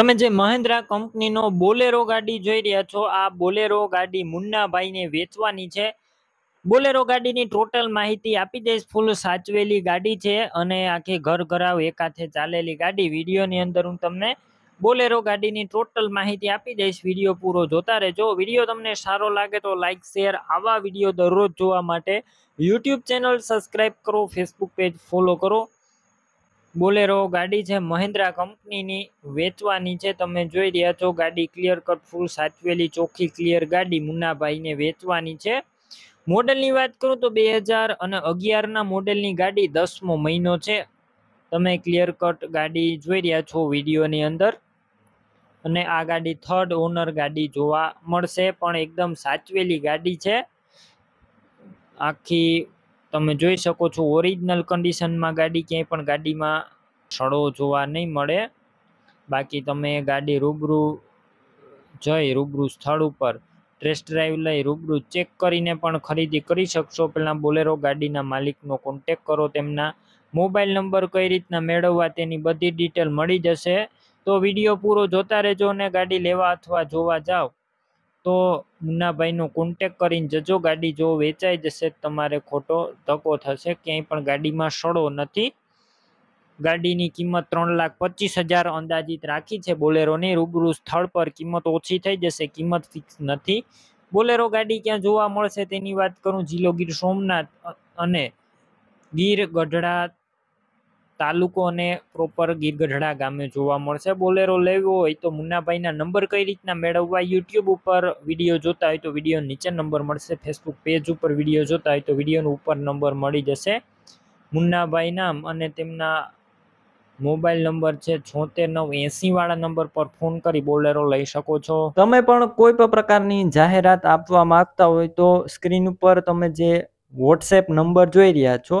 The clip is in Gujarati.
તમે જે મહેન્દ્રા કંપનીનો બોલેરો ગાડી જોઈ રહ્યા છો આ બોલેરો ગાડી મુન્નાભાઈને વેચવાની છે બોલેરો ગાડીની ટોટલ માહિતી આપી દઈશ ફૂલ સાચવેલી ગાડી છે અને આખી ઘર ઘરાવ એકાથે ચાલેલી ગાડી વિડીયોની અંદર હું તમને બોલેરો ગાડીની ટોટલ માહિતી આપી દઈશ વિડીયો પૂરો જોતા રહેજો વિડીયો તમને સારો લાગે તો લાઇક શેર આવા વિડીયો દરરોજ જોવા માટે યુટ્યુબ ચેનલ સબસ્ક્રાઈબ કરો ફેસબુક પેજ ફોલો કરો બોલેરો ગાડી છે મહિન્દ્રા કંપનીની વેચવાની છે તમે જોઈ રહ્યા છો ગાડી ક્લિયર કટ ફૂલ સાચવેલી ચોખ્ખી ક્લિયર ગાડી મુન્નાભાઈને વેચવાની છે મોડેલની વાત કરું તો બે હજાર અને અગિયારના મોડેલની ગાડી દસમો મહિનો છે તમે ક્લિયર કટ ગાડી જોઈ રહ્યા છો વિડીયોની અંદર અને આ ગાડી થર્ડ ઓનર ગાડી જોવા મળશે પણ એકદમ સાચવેલી ગાડી છે આખી તમે જોઈ શકો છો ઓરિજિનલ કન્ડિશનમાં ગાડી ક્યાંય પણ ગાડીમાં સડો જોવા નહીં મળે બાકી તમે ગાડી રૂબરૂ જઈ રૂબરૂ સ્થળ ઉપર ટેસ્ટ ડ્રાઈવ લઈ રૂબરૂ ચેક કરીને પણ ખરીદી કરી શકશો પહેલાં બોલેરો ગાડીના માલિકનો કોન્ટેક કરો તેમના મોબાઈલ નંબર કઈ રીતના મેળવવા તેની બધી ડિટેલ મળી જશે તો વિડીયો પૂરો જોતા રહેજો અને ગાડી લેવા અથવા જોવા જાઓ તો મુન્નાભાઈનો કોન્ટેક કરીને જજો ગાડી જો વેચાઈ જશે તમારે ખોટો ધક્કો થશે ક્યાંય પણ ગાડીમાં સડો નથી ગાડીની કિંમત ત્રણ લાખ પચીસ હજાર અંદાજિત રાખી છે બોલેરોની રૂબરૂ સ્થળ પર કિંમત ઓછી થઈ જશે કિંમત ફિક્સ નથી બોલેરો ગાડી ક્યાં જોવા મળશે તેની વાત કરું જિલ્લો ગીર સોમનાથ અને ગીર ગઢડા તાલુકો અને પ્રોપર ગીરગઢડા ગામે જોવા મળશે બોલેરો લેવો હોય તો મુન્નાભાઈના નંબર કઈ રીતના મેળવવા યુટ્યુબ ઉપર વિડીયો જોતા હોય તો વિડીયો નીચે નંબર મળશે ફેસબુક પેજ ઉપર વિડીયો જોતા હોય તો વિડીયોનો ઉપર નંબર મળી જશે મુન્નાભાઈ નામ અને તેમના મોબાઈલ નંબર છે છોતેર નવ એસી વાળા નંબર પર ફોન કરી બોલેરો લઈ શકો છો તમે પણ કોઈ પણ પ્રકારની જાહેરાત આપવા માંગતા હોય તો સ્ક્રીન ઉપર તમે જે વોટ્સએપ નંબર જોઈ રહ્યા છો